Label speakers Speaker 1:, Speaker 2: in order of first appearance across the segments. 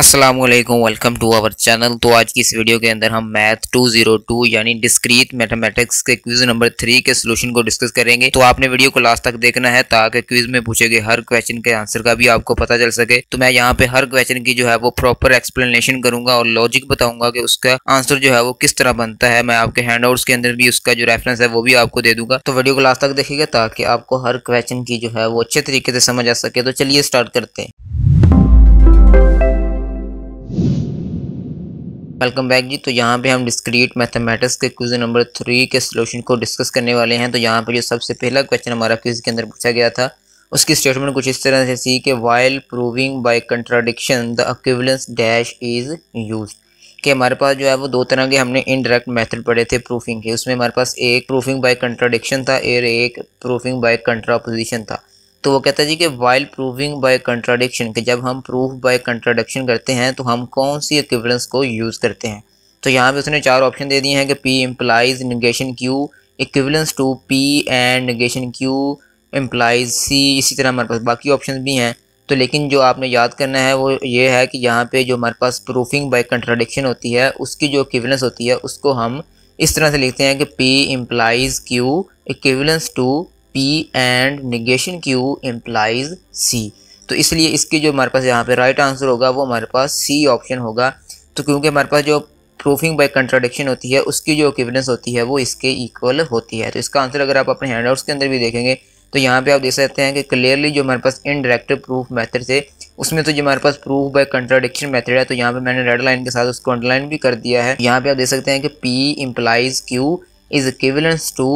Speaker 1: Aslam welcome to our channel तो आज की इस वीडियो के अंदर हम मैथ 202 यानी डिस्क्रीट मैथमेटिक्स के क्विज नंबर थ्री के सोल्यूशन को डिस्कस करेंगे तो आपने वीडियो को लास्ट तक देखना है ताकि क्विज में पूछे गए हर क्वेश्चन के आंसर का भी आपको पता चल सके तो मैं यहाँ पे हर क्वेश्चन की जो है वो प्रॉपर एक्सप्लेनेशन करूंगा और लॉजिक बताऊंगा कि उसका आंसर जो है वो किस तरह बनता है मैं आपके हैंड के अंदर भी उसका जो रेफरेंस है वो भी आपको दे दूंगा तो वीडियो को लास्ट तक देखेगा ताकि आपको हर क्वेश्चन की जो है वो अच्छे तरीके से समझ आ सके तो चलिए स्टार्ट करते हैं वेलकम बैक जी तो यहाँ पे हम डिस्क्रीट मैथमेटिक्स के क्वेश्चन नंबर थ्री के सोल्यूशन को डिस्कस करने वाले हैं तो यहाँ पे जो सबसे पहला क्वेश्चन हमारा क्विज के अंदर पूछा गया था उसकी स्टेटमेंट कुछ इस तरह से थी कि while proving by contradiction the equivalence dash is use कि हमारे पास जो है वो दो तरह के हमने इनडायरेक्ट मैथड पढ़े थे प्रूफिंग के उसमें हमारे पास एक प्रूफिंग बाय कंट्राडिक्शन था और एक प्रूफिंग बाय कंट्रापोजिशन था तो वो कहता है जी कि वाइल प्रूविंग बाय कंट्राडिक्शन कि जब हम प्रूफ बाय कंट्राडिक्शन करते हैं तो हम कौन सी इक्विवेलेंस को यूज़ करते हैं तो यहाँ पे उसने चार ऑप्शन दे दिए हैं कि P implies negation Q equivalence to P and negation Q implies C इसी तरह हमारे पास बाकी ऑप्शन भी हैं तो लेकिन जो आपने याद करना है वो ये है कि यहाँ पर जो हमारे पास प्रूफिंग बाई कंट्राडिक्शन होती है उसकी जो इक्विवेलेंस होती है उसको हम इस तरह से लिखते हैं कि P implies Q equivalence to P and negation Q implies C तो इसलिए इसके जो हमारे पास यहाँ पे राइट आंसर होगा वो हमारे पास सी ऑप्शन होगा तो क्योंकि हमारे पास जो प्रूफिंग बाय कंट्राडिक्शन होती है उसकी जो इक्विडेंस होती है वो इसके इक्वल होती है तो इसका आंसर अगर आप अपने हैंडआउट्स के अंदर भी देखेंगे तो यहाँ पे आप देख सकते हैं कि क्लियरली जो हमारे पास इनडायरेक्ट प्रूफ मैथड थे उसमें तो जो हमारे पास प्रूफ बाय कंट्राडिक्शन मेथड है तो यहाँ पे मैंने रेड लाइन के साथ उसको अंडरलाइन भी कर दिया है यहाँ पे आप देख सकते हैं कि P implies Q is equivalence to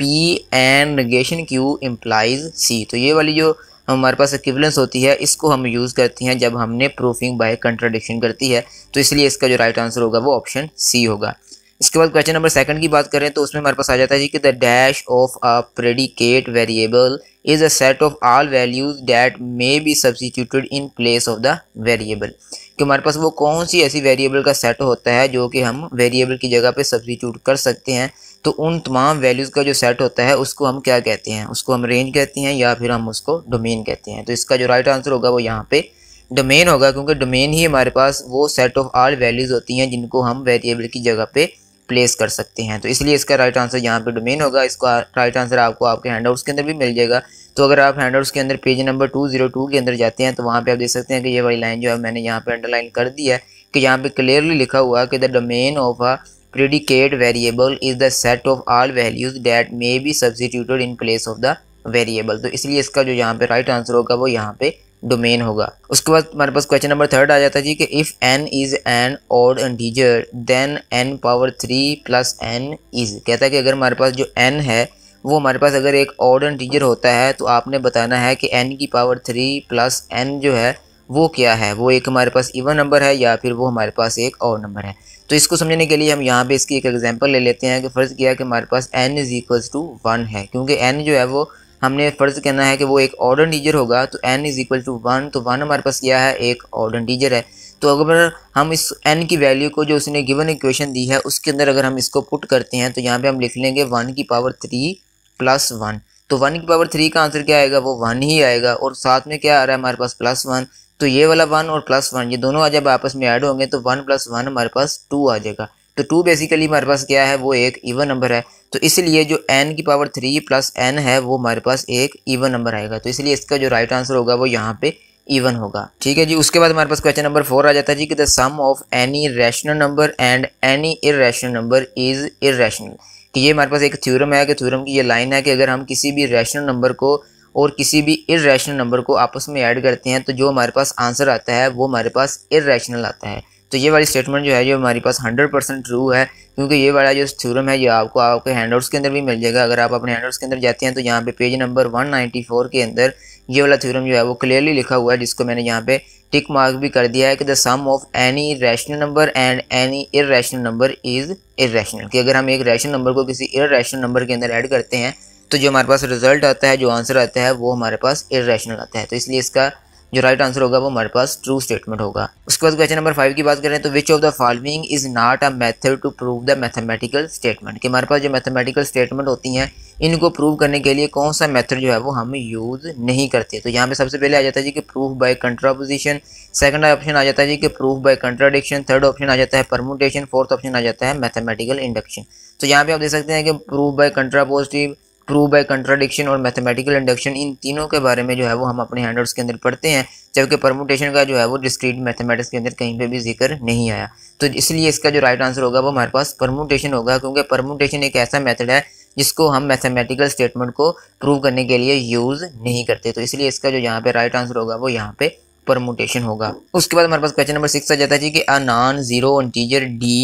Speaker 1: P and negation Q implies C तो ये वाली जो हमारे पास इक्विवेलेंस होती है इसको हम यूज़ करते हैं जब हमने प्रूफिंग बाय कंट्राडिक्शन करती है तो इसलिए इसका जो राइट आंसर होगा वो ऑप्शन सी होगा इसके बाद क्वेश्चन नंबर सेकंड की बात करें तो उसमें हमारे पास आ जाता है जी कि the dash of a predicate variable is a set of all values that may be substituted in place of the variable कि हमारे पास वो कौन सी ऐसी वेरिएबल का सेट होता है जो कि हम वेरिएबल की जगह पे सब्सिट्यूट कर सकते हैं तो उन तमाम वैल्यूज़ का जो सेट होता है उसको हम क्या कहते हैं उसको हम रेंज कहते हैं या फिर हम उसको डोमेन कहते हैं तो इसका जो राइट right आंसर होगा वो यहाँ पे डोमेन होगा क्योंकि डोमेन ही हमारे पास वो सेट ऑफ आल वैल्यूज़ होती हैं जिनको हम वेरिएबल की जगह पर प्लेस कर सकते हैं तो इसलिए इसका राइट आंसर यहाँ पे डोमेन होगा इसका राइट आंसर आपको आपके हैंडआउट्स के अंदर भी मिल जाएगा तो अगर आप हैंडआउट्स के अंदर page number two zero two के अंदर जाते हैं तो वहाँ पे आप देख सकते हैं कि ये वाली लाइन जो है मैंने यहाँ पे अंडरलाइन कर दी है कि यहाँ पे क्लियरली लिखा हुआ कि the domain of a predicate variable is the set of all values that may be substituted in place of the variable तो इसलिए इसका जो यहाँ पे राइट आंसर होगा वो यहाँ पे डोमेन होगा उसके बाद हमारे पास क्वेश्चन नंबर थर्ड आ जाता है जी कि if N is an odd integer then N power three plus N is कहता है कि अगर हमारे पास जो एन है वो हमारे पास अगर एक ऑड इंटीजर होता है तो आपने बताना है कि एन की पावर थ्री प्लस एन जो है वो क्या है वो एक हमारे पास इवन नंबर है या फिर वो हमारे पास एक और नंबर है तो इसको समझने के लिए हम यहाँ पे इसकी एक एग्जांपल ले लेते हैं कि फ़र्ज़ किया कि हमारे पास N is equals to one है क्योंकि एन जो है वो हमने फ़र्ज़ कहना है कि वो एक ऑर्डर डीजर होगा तो N is equal to one तो वन हमारे पास क्या है एक ऑर्डर डीजर है तो अगर हम इस एन की वैल्यू को जो उसने गिवन इक्वेशन दी है उसके अंदर अगर हम इसको पुट करते हैं तो यहाँ पे हम लिख लेंगे वन की पावर थ्री प्लस वन तो वन की पावर थ्री का आंसर क्या आएगा वो वन ही आएगा और साथ में क्या आ रहा है हमारे पास प्लस वन तो ये वाला वन और प्लस वन ये दोनों जब आपस में ऐड होंगे तो वन प्लस वन हमारे पास टू आ जाएगा तो टू बेसिकली हमारे पास क्या है वो एक इवन नंबर है तो इसलिए जो एन की पावर थ्री प्लस एन है वो हमारे पास एक इवन नंबर आएगा तो इसलिए इसका जो राइट आंसर होगा वो यहाँ पे इवन होगा ठीक है जी उसके बाद हमारे पास क्वेश्चन नंबर फोर आ जाता है जी कि the sum of any rational number and any irrational number is irrational कि ये हमारे पास एक थ्योरम है कि थ्योरम की ये लाइन है कि अगर हम किसी भी रैशनल नंबर को और किसी भी रैशनल नंबर को आपस में ऐड करते हैं तो जो हमारे पास आंसर आता है वो हमारे पास रैशनल आता है तो ये वाली स्टेटमेंट जो है ये हमारे पास हंड्रेड परसेंट ट्रू है क्योंकि ये वाला जो थ्योरम है ये आपको आपके हैंडआउट्स के अंदर भी मिल जाएगा अगर आप अपने हैंडआउट्स के अंदर जाते हैं तो यहाँ पे पेज नंबर 194 के अंदर ये वाला थ्योरम जो है वो क्लियरली लिखा हुआ है जिसको मैंने यहाँ पे टिक मार्क भी कर दिया है कि the sum of any rational number and any irrational number is irrational कि अगर हम एक रैशनल नंबर को किसी इरेशनल नंबर के अंदर ऐड करते हैं तो जो हमारे पास रिजल्ट आता है जो आंसर आता है वो हमारे पास रैशनल आता है तो इसलिए इसका जो राइट आंसर होगा वो हमारे पास ट्रू स्टेटमेंट होगा उसके बाद क्वेश्चन नंबर फाइव की बात करें तो which of the following is not a method to prove the mathematical statement कि हमारे पास जो मैथमेटिकल स्टेटमेंट होती हैं इनको प्रूव करने के लिए कौन सा मेथड जो है वो हम यूज़ नहीं करते तो यहाँ पे सबसे पहले आ जाता है जी कि proof by contraposition second option आ जाता है जी कि proof by contradiction third option आ जाता है परमोटेशन फोर्थ ऑप्शन आ जाता है मैथमेटिकल इंडक्शन तो यहाँ पे आप देख सकते हैं कि proof by contrapositive prove by contradiction और मैथमेटिकल इंडक्शन इन तीनों के बारे में जो है वो हम अपने हैंडआउट्स के अंदर पढ़ते हैं जबकि परमोटेशन का जो है वो डिस्क्रीट मैथमेटिक्स के अंदर कहीं पे भी जिक्र नहीं आया तो इसलिए इसका जो राइट आंसर होगा वो हमारे पास परमोटेशन होगा क्योंकि परमोटेशन एक ऐसा मैथड है जिसको हम मैथमेटिकल स्टेटमेंट को प्रूव करने के लिए यूज़ नहीं करते तो इसलिए इसका जो यहाँ पे राइट आंसर होगा वो यहाँ पे परमोटेशन होगा उसके बाद हमारे पास क्वेश्चन नंबर सिक्स आ जाता है जी कि a non zero integer D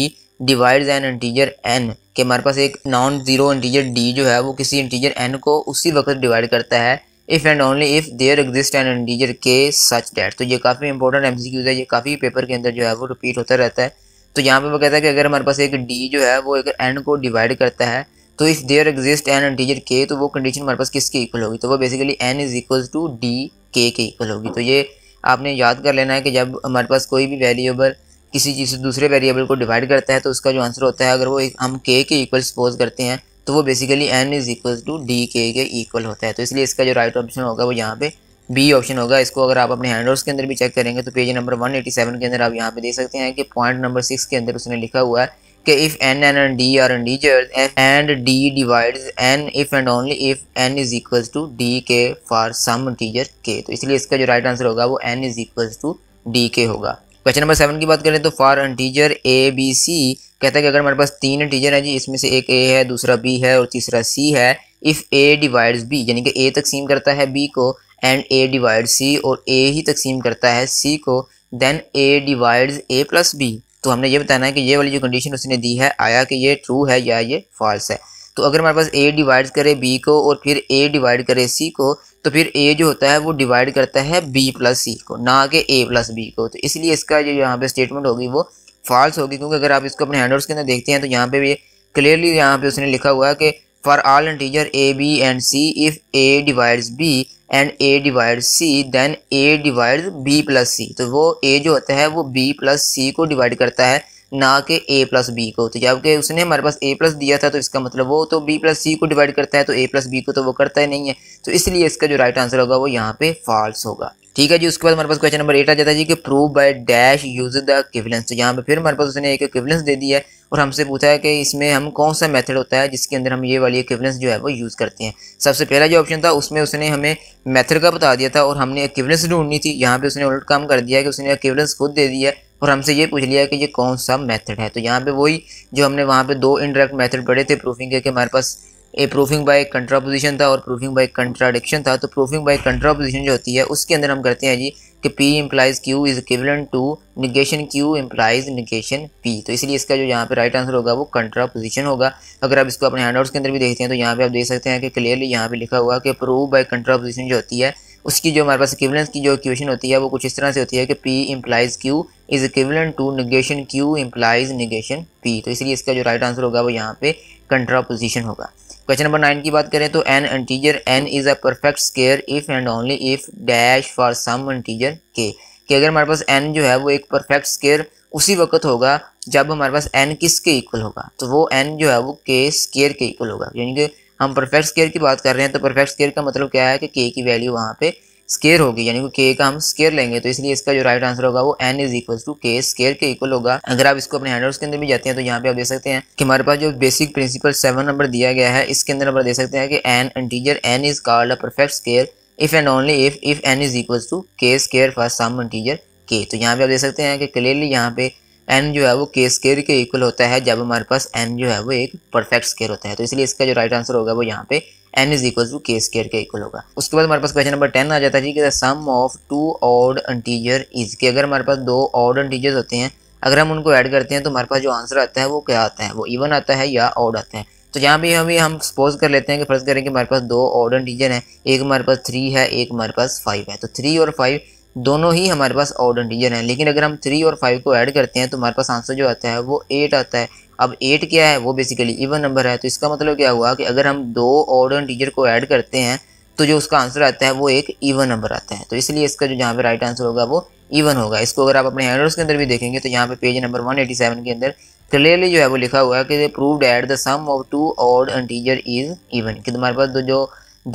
Speaker 1: divides an integer N कि हमारे पास एक नॉन ज़ीरो इंटीजर डी जो है वो किसी इंटीजर एन को उसी वक्त डिवाइड करता है if and only if there exist an integer K such that तो ये काफ़ी इंपॉर्टेंट एम है ये काफ़ी पेपर के अंदर जो है वो रिपीट होता रहता है तो यहाँ पे वो कहता है कि अगर हमारे पास एक डी जो है वो एक एन को डिवाइड करता है तो if there exist an integer K तो वो कंडीशन हमारे पास किसके इक्वल होगी तो वो basically N is equal to D K के इक्वल होगी तो ये आपने याद कर लेना है कि जब हमारे पास कोई भी वैल्यूएबल किसी चीज़ से दूसरे वेरिएबल को डिवाइड करता है तो उसका जो आंसर होता है अगर वो हम के के इक्वल सपोज करते हैं तो वो basically N is equal to D K के इक्वल होता है तो इसलिए इसका जो राइट ऑप्शन होगा वो यहाँ पे बी ऑप्शन होगा इसको अगर आप अपने हैंडवर्स के अंदर भी चेक करेंगे तो पेज नंबर 187 के अंदर आप यहाँ पे देख सकते हैं कि पॉइंट नंबर सिक्स के अंदर उसने लिखा हुआ है कि if N N and D are and D and D divide N if and only if N is equal to D K for some integer K तो इसलिए इसका जो राइट आंसर होगा वो N is equal to D K होगा question number seven की बात करें तो for integer A B C कहता है कि अगर हमारे पास तीन इंटीजर है जी इसमें से एक ए है दूसरा बी है और तीसरा सी है इफ़ ए डिवाइड्स बी यानी कि ए तकसीम करता है बी को एंड ए डिवाइड सी और ए ही तकसीम करता है सी को then A divides A plus B तो हमने ये बताना है कि ये वाली जो कंडीशन उसने दी है आया कि ये ट्रू है या ये फॉल्स है तो अगर हमारे पास ए डिवाइड करे बी को और फिर ए डिवाइड करे सी को तो फिर ए जो होता है वो डिवाइड करता है बी प्लस सी को ना कि ए प्लस बी को तो इसलिए इसका जो यहाँ पे स्टेटमेंट होगी वो फॉल्स होगी क्योंकि अगर आप इसको अपने हैंड के अंदर देखते हैं तो यहाँ पे भी क्लियरली यहाँ पे उसने लिखा हुआ है कि for all integer A B and C if A divides B and A divide C then A divide B plus C तो वो ए जो होता है वो बी प्लस सी को डिवाइड करता है ना कि ए प्लस बी को तो जबकि उसने हमारे पास ए प्लस दिया था तो इसका मतलब वो तो बी प्लस सी को डिवाइड करता है तो ए प्लस बी को तो वो करता ही नहीं है तो इसलिए इसका जो राइट आंसर होगा वो यहाँ पे फॉल्स होगा ठीक है जी उसके बाद हमारे पास क्वेश्चन नंबर एट आ जाता है जी कि prove by dash use the equivalence तो यहाँ पे फिर हमारे पास उसने एक इक्विवेलेंस दे दिया है और हमसे पूछा है कि इसमें हम कौन सा मेथड होता है जिसके अंदर हम ये वाली इक्विवेलेंस जो है वो यूज़ करते हैं सबसे पहला जो ऑप्शन था उसमें उसने हमें मेथड का बता दिया था और हमने इक्विवेलेंस ढूंढनी थी यहाँ पे उसने उल्ट काम कर दिया कि उसने इक्विवेलेंस खुद दे दिया है और हमसे ये पूछ लिया कि ये कौन सा मेथड है तो यहाँ पे वही जो हमने वहाँ पे दो इनडायरेक्ट मेथड पढ़े थे प्रूफिंग के कि हमारे पास ए प्रूफिंग बाय कंट्रापोजिशन था और प्रूफिंग बाय कंट्राडिक्शन था तो प्रूफिंग बाय कंट्रापोजिशन जो होती है उसके अंदर हम करते हैं जी कि P implies Q is equivalent to negation Q implies negation P तो इसलिए इसका जो यहाँ पे राइट आंसर होगा वो कंट्रापोजिशन होगा अगर आप इसको अपने हैंड के अंदर भी देखते हैं तो यहाँ पे आप देख सकते हैं कि क्लियरली यहाँ पे लिखा हुआ कि प्रूव बाय कंट्रापोजिशन जो होती है उसकी जो हमारे पास इक्विवेलेंस की जो इक्वेशन होती है वो कुछ इस तरह से होती है कि P implies Q is equivalent to negation Q implies negation P तो इसलिए इसका जो राइट आंसर होगा वो यहाँ पे कंट्रापोजिशन होगा क्वेश्चन नंबर नाइन की बात करें तो an integer N is a perfect square if and only if dash for some integer K कि अगर हमारे पास एन जो है वो एक परफेक्ट स्केयर उसी वक्त होगा जब हमारे पास एन किसके इक्वल होगा तो वो एन जो है वो के स्केयर के इक्वल होगा यानी कि हम परफेक्ट स्केयर की बात कर रहे हैं तो परफेक्ट स्केयर का मतलब क्या है कि के की वैल्यू वहाँ पे स्केयर होगी यानी कि के का हम स्केयर लेंगे तो इसलिए इसका जो राइट आंसर होगा वो N is equal to K square के इक्वल होगा अगर आप इसको अपने हैंडल्स के अंदर भी जाते हैं तो यहाँ पे आप देख सकते हैं कि हमारे पास जो बेसिक प्रिंसिपल सेवन नंबर दिया गया है इसके अंदर नंबर देख सकते हैं कि an integer N is called a perfect square if and only if if N is equal to K square for some integer K तो यहाँ पे आप देख सकते हैं कि क्लियरली यहाँ पे एन जो है वो के स्केयर के इक्वल होता है जब हमारे पास एन जो है वो एक परफेक्ट स्केयर होता है तो इसलिए इसका जो राइट आंसर होगा वो यहाँ पे N is equal to K square के इक्वल होगा उसके बाद हमारे पास क्वेश्चन नंबर टेन आ जाता है कि sum of two odd integer is के अगर हमारे पास दो ऑड इंटीजर्स होते हैं अगर हम उनको ऐड करते हैं तो हमारे पास जो आंसर आता है वो क्या आता है वो इवन आता है या ऑड आता है तो यहाँ भी हमें हम सपोज कर लेते हैं कि फर्ज करें कि हमारे पास दो ऑड इंटीजर हैं एक हमारे पास थ्री है एक हमारे पास फाइव है तो थ्री और फाइव दोनों ही हमारे पास ऑड इंटीजर हैं लेकिन अगर हम थ्री और फाइव को ऐड करते हैं तो हमारे पास आंसर जो आता है वो एट आता है अब एट क्या है वो बेसिकली इवन नंबर है तो इसका मतलब क्या हुआ कि अगर हम दो ऑड इंटीजर को ऐड करते हैं तो जो उसका आंसर आता है वो एक इवन नंबर आता है तो इसलिए इसका जो यहाँ पे राइट आंसर होगा वो इवन होगा इसको अगर आप अपने हैंडल्स के अंदर भी देखेंगे तो यहाँ पे पेज नंबर वन के अंदर क्लियरली जो है वो लिखा हुआ है कि prove that the sum of two odd integer is even कि तुम्हारे पास जो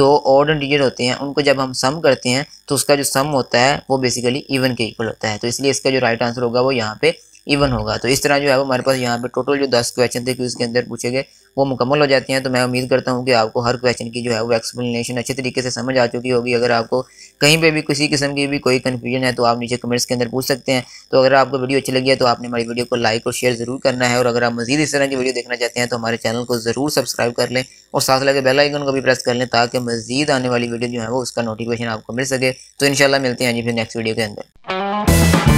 Speaker 1: दो ऑड एंड डिजिट होते हैं उनको जब हम सम करते हैं तो उसका जो सम होता है वो बेसिकली इवन के इक्वल होता है तो इसलिए इसका जो राइट आंसर होगा वो यहाँ पे इवन होगा तो इस तरह जो है वो हमारे पास यहाँ पे टोटल जो दस क्वेश्चन थे कि उसके अंदर पूछे गए वो मुकम्मल हो जाती हैं तो मैं उम्मीद करता हूँ कि आपको हर क्वेश्चन की जो है वो एक्सप्लेनेशन अच्छे तरीके से समझ आ चुकी होगी अगर आपको कहीं पर भी किसी किस्म की भी कोई कन्फ्यूजन है तो आप नीचे कमेंट्स के अंदर पूछ सकते हैं तो अगर आपको वीडियो अच्छी लगी है तो आपने हमारी वीडियो को लाइक और शेयर ज़रूर करना है और अगर आप मजीद इस तरह की वीडियो देखना चाहते हैं तो हमारे चैनल को ज़रूर सब्सक्राइब कर लें और साथ लगे बेल आइकन को भी प्रेस कर लें ताकि मजीद आने वाली वीडियो जो है वो उसका नोटिफिकेशन आपको मिल सके तो इन मिलते हैं जी फिर नेक्स्ट वीडियो के अंदर